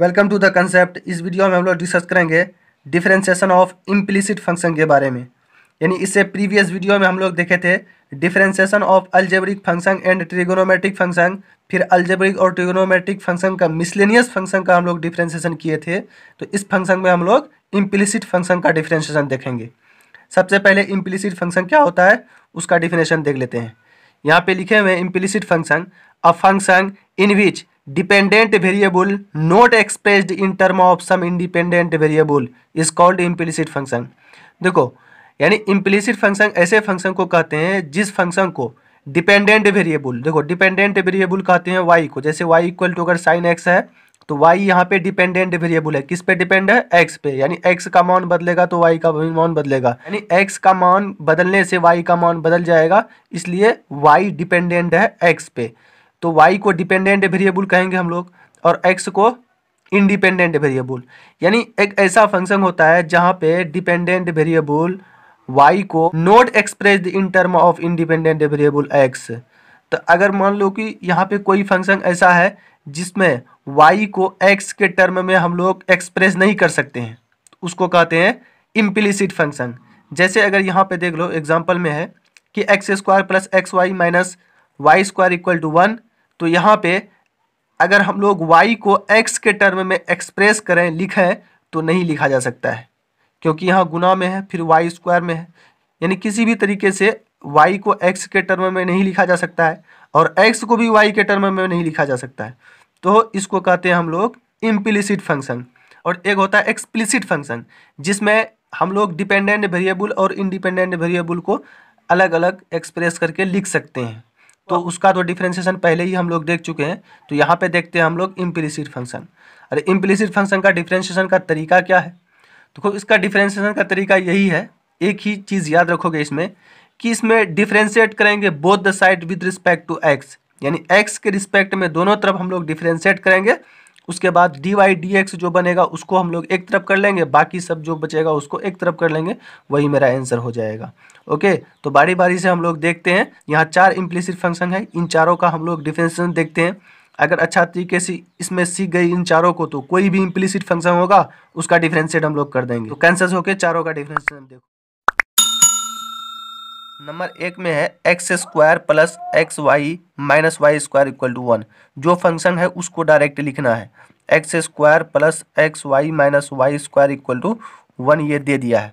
welcome to the concept इस video में हम लोग डिस्कस करेंगे डिफरेंशिएशन ऑफ इम्प्लिसिट फंक्शन के बारे में यानी इससे प्रीवियस वीडियो में हम लोग देखे थे differentiation of algebraic function and trigonometric function फिर अल्जेब्रिक और ट्रिगोनोमेट्रिक फंक्शन का मिसलेनियस फंक्शन का हम लोग डिफरेंशिएशन किए थे तो इस फंक्शन में हम लोग इम्प्लिसिट फंक्शन का डिफरेंशिएशन देखेंगे सबसे पहले इम्प्लिसिट फंक्शन क्या होता है उसका डिफिनेशन देख लेते हैं यहाँ पे लिखे हुए implicit function a function in which dependent variable not expressed in term of some independent variable is called implicit function देखो यानी इम्प्लिसिट फंक्शन ऐसे फंक्शन को कहते हैं जिस फंक्शन को डिपेंडेंट वेरिएबल देखो डिपेंडेंट वेरिएबल कहते हैं वाई को जैसे वाई इक्वल टू अगर साइन एक्स है तो वाई यहाँ पे डिपेंडेंट वेरिएबल है किस पे डिपेंड है एक्स पे यानी एक्स का मान बदलेगा तो वाई का मान बदलेगा यानी एक्स का मान बदलने से वाई का मान बदल जाएगा इसलिए वाई डिपेंडेंट है एक्स पे तो वाई को डिपेंडेंट वेरिएबल कहेंगे हम लोग और एक्स को इंडिपेंडेंट वेरिएबल यानी एक ऐसा फंक्शन होता है जहाँ पे डिपेंडेंट वेरिएबल वाई को noted in term of independent variable x तो अगर मान लो कि यहाँ पे कोई फंक्शन ऐसा है जिसमें वाई को एक्स के टर्म में हम लोग एक्सप्रेस नहीं कर सकते हैं उसको कहते हैं इम्प्लिसिट फंक्शन जैसे अगर यहाँ पे देख लो एग्जाम्पल में है कि x square plus x y minus y square equal to one तो यहाँ पे अगर हम लोग y को x के टर्म में एक्सप्रेस करें लिखें तो नहीं लिखा जा सकता है क्योंकि यहाँ गुना में है फिर वाई स्क्वायर में है यानी किसी भी तरीके से y को x के टर्म में नहीं लिखा जा सकता है और x को भी y के टर्म में नहीं लिखा जा सकता है तो इसको कहते हैं हम लोग इम्प्लिसिट फंक्शन और एक होता है एक्सप्लिसिट फंक्शन जिसमें हम लोग डिपेंडेंट वेरिएबल और इंडिपेंडेंट वेरिएबल को अलग अलग एक्सप्रेस करके लिख सकते हैं तो उसका तो डिफ्रेंसिएशन पहले ही हम लोग देख चुके हैं तो यहाँ पे देखते हैं हम लोग इम्प्लीसिड फंक्शन अरे इम्प्लीसिड फंक्शन का डिफ्रेंसिएशन का तरीका क्या है देखो इसका डिफ्रेंसिएशन का तरीका यही है एक ही चीज़ याद रखोगे इसमें कि इसमें डिफ्रेंशिएट करेंगे both the side with respect to x यानी एक्स के रिस्पेक्ट में दोनों तरफ हम लोग डिफ्रेंशिएट करेंगे उसके बाद डी वाई डी एक्स जो बनेगा उसको हम लोग एक तरफ कर लेंगे बाकी सब जो बचेगा उसको एक तरफ कर लेंगे वही मेरा आंसर हो जाएगा ओके तो बारी बारी से हम लोग देखते हैं यहाँ चार इम्प्लिसिट फंक्शन है इन चारों का हम लोग डिफेंसन देखते हैं अगर अच्छा तरीके से इसमें सीख गई इन चारों को तो कोई भी इम्प्लिसिट फंक्शन होगा उसका डिफ्रेंशिएट हम लोग कर देंगे तो कैंसर होकर चारों का डिफरेंशिएट देखो नंबर एक में है x square plus x y minus y square equal to one जो फंक्शन है उसको डायरेक्ट लिखना है x square plus x y minus y square equal to one ये दे दिया है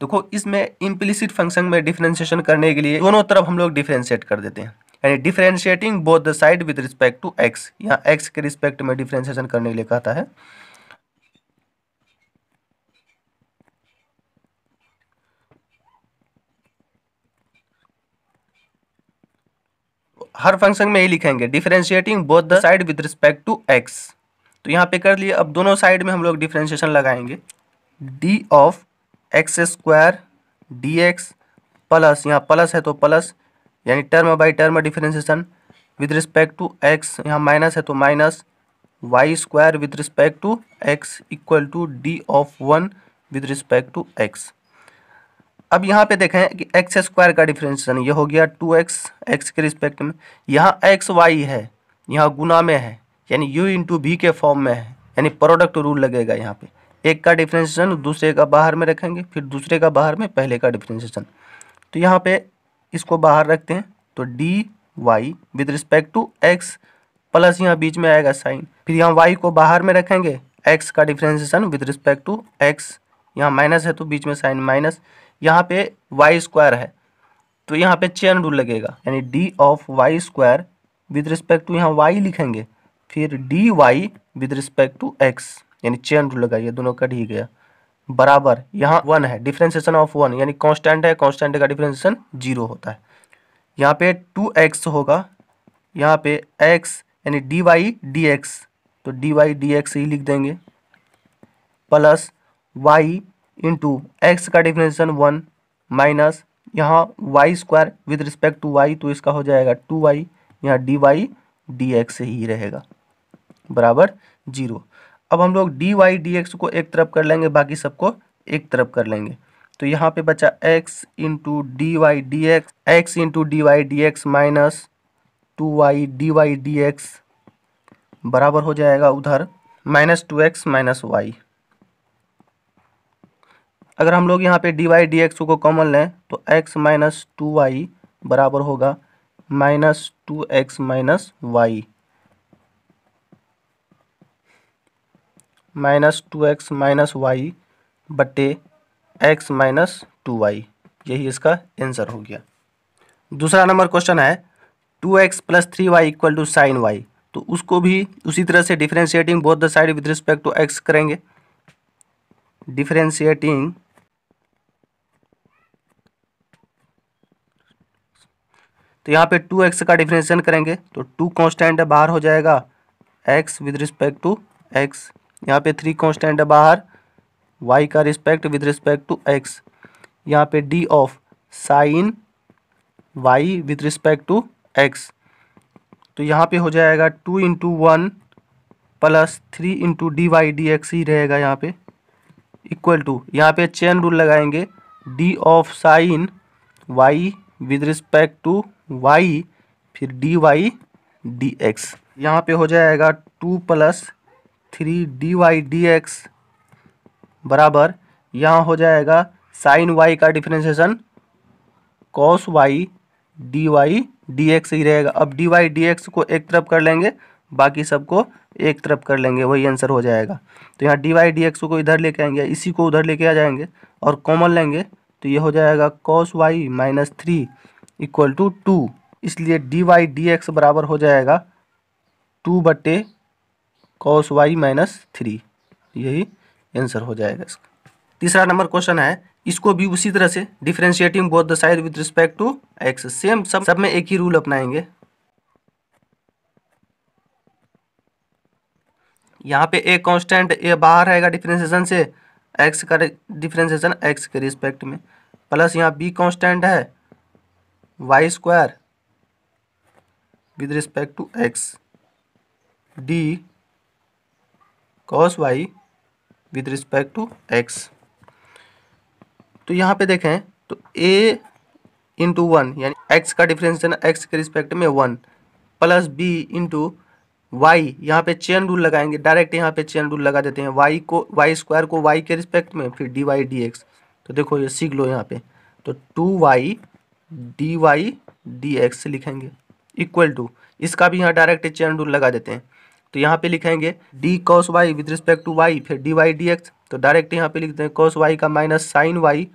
देखो इसमें इम्प्लिसिट फंक्शन में डिफ्रेंशिएशन करने के लिए दोनों तरफ हम लोग डिफ्रेंशिएट कर देते हैं यानी differentiating both the side with respect to x यहाँ एक्स के रिस्पेक्ट में डिफ्रेंशिएशन करने के लिए कहता है हर फंक्शन में यही लिखेंगे differentiating both the side with respect to x तो यहाँ पे कर लिए अब दोनों साइड में हम लोग डिफ्रेंशिएशन लगाएंगे d of x square d x plus यहाँ प्लस है तो प्लस यानी term by term differentiation with respect to x यहाँ माइनस है तो minus y square with respect to x equal to d of one with respect to x अब यहाँ पे देखें कि एक्स स्क्वायर का डिफ्रेंसन ये हो गया टू एक्स एक्स के रिस्पेक्ट में यहाँ एक्स वाई है यहाँ गुना में है यानी यू इंटू बी के फॉर्म में है यानी प्रोडक्ट रूल लगेगा यहाँ पे एक का डिफ्रेंसिएशन दूसरे का बाहर में रखेंगे फिर दूसरे का बाहर में पहले का डिफ्रेंसिएशन तो यहाँ पे इसको बाहर रखते हैं तो d y with respect to x plus यहाँ बीच में आएगा साइन फिर यहाँ वाई को बाहर में रखेंगे एक्स का differentiation with respect to x यहाँ माइनस है तो बीच में साइन माइनस यहाँ पे वाई स्क्वायर है तो यहाँ पे चेन रूल लगेगा यानी d of y square with respect to यहाँ वाई लिखेंगे फिर d y with respect to x यानी चेन रूल लगाइए दोनों कट ही गया बराबर यहाँ वन है डिफ्रेंसिएशन ऑफ वन यानी कॉन्स्टेंट है कॉन्स्टेंट का डिफ्रेंसिएशन जीरो होता है यहाँ पे टू एक्स होगा यहाँ पे एक्स यानी डी वाई डी एक्स तो डी वाई डी एक्स ही लिख देंगे प्लस वाई इंटू एक्स का डिफिनेशन वन माइनस यहाँ y square with respect to y तो इसका हो जाएगा टू वाई यहाँ डी वाई डी एक्स ही रहेगा बराबर जीरो अब हम लोग डी वाई डी एक्स को एक तरफ कर लेंगे बाकी सबको एक तरफ कर लेंगे तो यहाँ पे बचा x into d y d x x into d y d x minus two y d y d x बराबर हो जाएगा उधर minus two x minus y अगर हम लोग यहाँ पे डी वाई डी एक्स को कॉमन लें तो एक्स माइनस टू वाई बराबर होगा minus two x minus y minus two x minus y बटे एक्स माइनस टू वाई यही इसका आंसर हो गया दूसरा नंबर क्वेश्चन है two x plus three y equal to sine y तो उसको भी उसी तरह से differentiating both the side with respect to x करेंगे डिफ्रेंशिएटिंग तो यहाँ पे टू एक्स का डिफ्रेंशिएशन करेंगे तो टू कॉन्स्टेंट है बाहर हो जाएगा x with respect to x यहाँ पे थ्री कॉन्स्टेंट है बाहर वाई का respect with respect to x यहाँ पे d of sine y with respect to x तो यहाँ पे हो जाएगा two into one plus three into d y d x ही रहेगा यहाँ पे इक्वल टू यहाँ पे चेन रूल लगाएंगे d of sine y with respect to y फिर डी वाई डी एक्स यहाँ पे हो जाएगा two plus three d y d x बराबर यहाँ हो जाएगा साइन वाई का differentiation cos y d y d x ही रहेगा अब डी वाई डी एक्स को एक तरफ कर लेंगे बाकी सबको एक तरफ कर लेंगे वही आंसर हो जाएगा तो यहाँ डी वाई डी एक्स को इधर लेके आएंगे इसी को उधर लेके आ जाएंगे और कॉमन लेंगे तो ये हो जाएगा cos y minus three equal to two इसलिए डी वाई डी एक्स बराबर हो जाएगा टू बटे कॉस वाई माइनस थ्री यही आंसर हो जाएगा इसका तीसरा नंबर क्वेश्चन है इसको भी उसी तरह से differentiating both the side with respect to x same सब सब में एक ही रूल अपनाएंगे यहाँ पे ए कांस्टेंट ए बाहर रहेगा डिफ्रेंसिएशन से एक्स का डिफ्रेंसिएशन एक्स के रिस्पेक्ट में प्लस यहाँ बी कांस्टेंट है y square with respect to x d cos y with respect to x तो यहाँ पे देखें तो ए इंटू वन यानी एक्स का डिफरेंस है ना एक्स के रिस्पेक्ट में one plus b into y यहाँ पे चेन रूल लगाएंगे डायरेक्ट यहाँ पे चेन रूल लगा देते हैं वाई को वाई स्क्वायर को वाई के रिस्पेक्ट में फिर डी वाई डी एक्स तो देखो ये सीख लो यहाँ पे तो two y d y d x लिखेंगे इक्वल टू इसका भी यहाँ डायरेक्ट चेन रूल लगा देते हैं तो यहाँ पे लिखेंगे d cos y with respect to y फिर डी वाई डी एक्स तो डायरेक्ट यहाँ पे लिखते हैं कॉस वाई का माइनस साइन वाई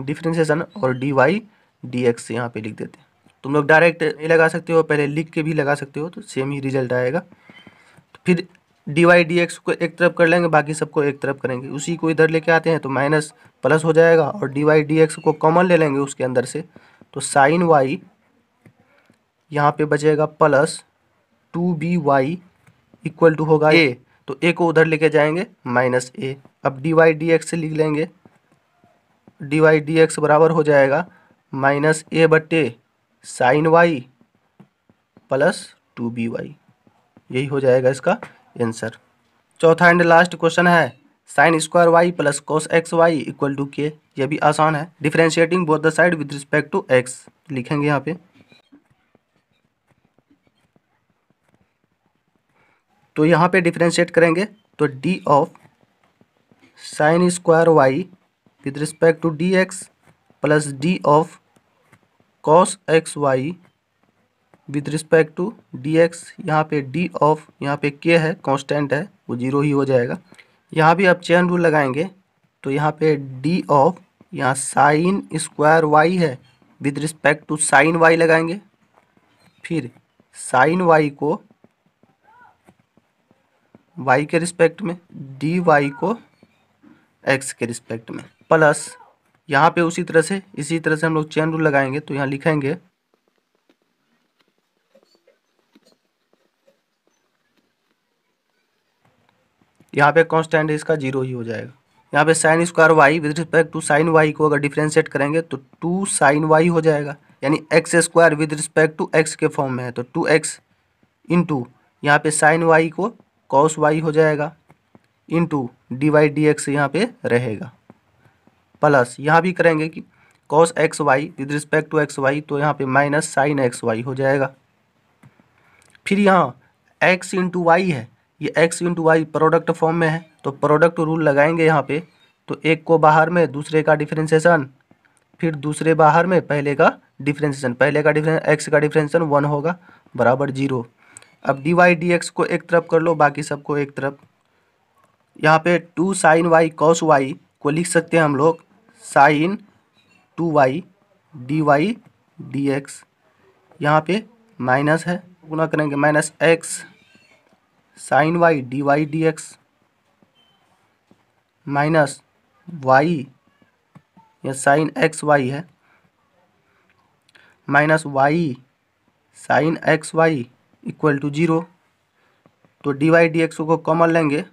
डिफ्रेंसिएशन और डी वाई डी एक्स यहाँ पे लिख देते हैं तुम लोग डायरेक्ट ये लगा सकते हो पहले लिख के भी लगा सकते हो तो सेम ही रिजल्ट आएगा तो फिर डी वाई डी एक्स को एक तरफ कर लेंगे बाकी सबको एक तरफ करेंगे उसी को इधर लेके आते हैं तो माइनस प्लस हो जाएगा और डी वाई डी एक्स को कॉमन ले लेंगे उसके अंदर से तो साइन वाई यहाँ पे बचेगा plus two b y equal to होगा ए तो ए को उधर लेके जाएंगे माइनस ए अब डी वाई डी एक्स से लिख लेंगे डी वाई डी एक्स बराबर हो जाएगा माइनस ए बटे sine y plus two b y यही हो जाएगा इसका आंसर चौथा एंड लास्ट क्वेश्चन है sine square y plus cos x y equal to k ये भी आसान है differentiating both the side with respect to x लिखेंगे यहाँ पे तो यहाँ पे डिफ्रेंशिएट करेंगे तो d of sine square y with respect to d x plus d of cos x y with respect to d x यहाँ पे डी ऑफ यहाँ पे के है कॉन्स्टेंट है वो जीरो ही हो जाएगा यहाँ भी आप चैन रूल लगाएंगे तो यहाँ पे डी ऑफ यहाँ साइन स्क्वायर वाई है with respect to sine y लगाएंगे फिर साइन वाई को वाई के रिस्पेक्ट में डी वाई को एक्स के रिस्पेक्ट में प्लस यहाँ पे उसी तरह से इसी तरह से हम लोग चैन रूल लगाएंगे तो यहाँ लिखेंगे यहाँ पे कॉन्स्टेंट इसका जीरो ही हो जाएगा यहाँ पे sine square y with respect to sine y को अगर डिफ्रेंशिएट करेंगे तो टू साइन वाई हो जाएगा यानी x square with respect to x के फॉर्म में है तो टू एक्स इंटू यहाँ पे साइन वाई को कॉस वाई हो जाएगा into d y d x यहाँ पे रहेगा प्लस यहाँ भी करेंगे कि cos x y with respect to x y तो यहाँ पे माइनस साइन एक्स वाई हो जाएगा फिर यहाँ एक्स इंटू वाई है ये x into y product form में है तो प्रोडक्ट रूल लगाएंगे यहाँ पे तो एक को बाहर में दूसरे का डिफ्रेंसेशन फिर दूसरे बाहर में पहले का डिफ्रेंसेशन पहले का डिफरेंस एक्स का डिफ्रेंसेशन वन होगा बराबर जीरो अब डी वाई डी एक्स को एक तरफ कर लो बाकी सबको एक तरफ यहाँ पे two sine y cos y को लिख सकते हैं हम लोग sine two y d y d x यहाँ पे माइनस है गुना करेंगे minus x sine y d y d x minus y या साइन एक्स वाई है minus y sine x y equal to zero तो डी वाई डी एक्स को common लेंगे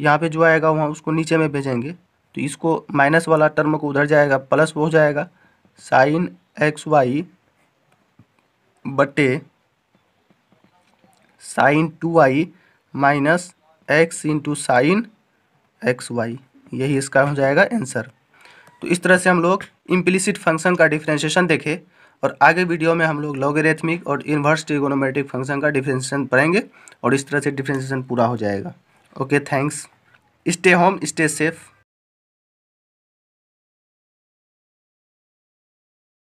यहाँ पे जो आएगा वहाँ उसको नीचे में भेजेंगे तो इसको माइनस वाला टर्म को उधर जाएगा प्लस हो जाएगा साइन एक्स वाई बटे sine two y minus x into sine x y यही इसका हो जाएगा आंसर तो इस तरह से हम लोग इम्प्लिसिट फंक्शन का डिफ्रेंशिएशन देखें और आगे वीडियो में हम लोग लॉगरिथमिक और इन्वर्स ट्रिगोनोमेट्रिक फंक्शन का डिफ्रेंशिएशन पढ़ेंगे और इस तरह से डिफ्रेंशिएशन पूरा हो जाएगा okay thanks stay home stay safe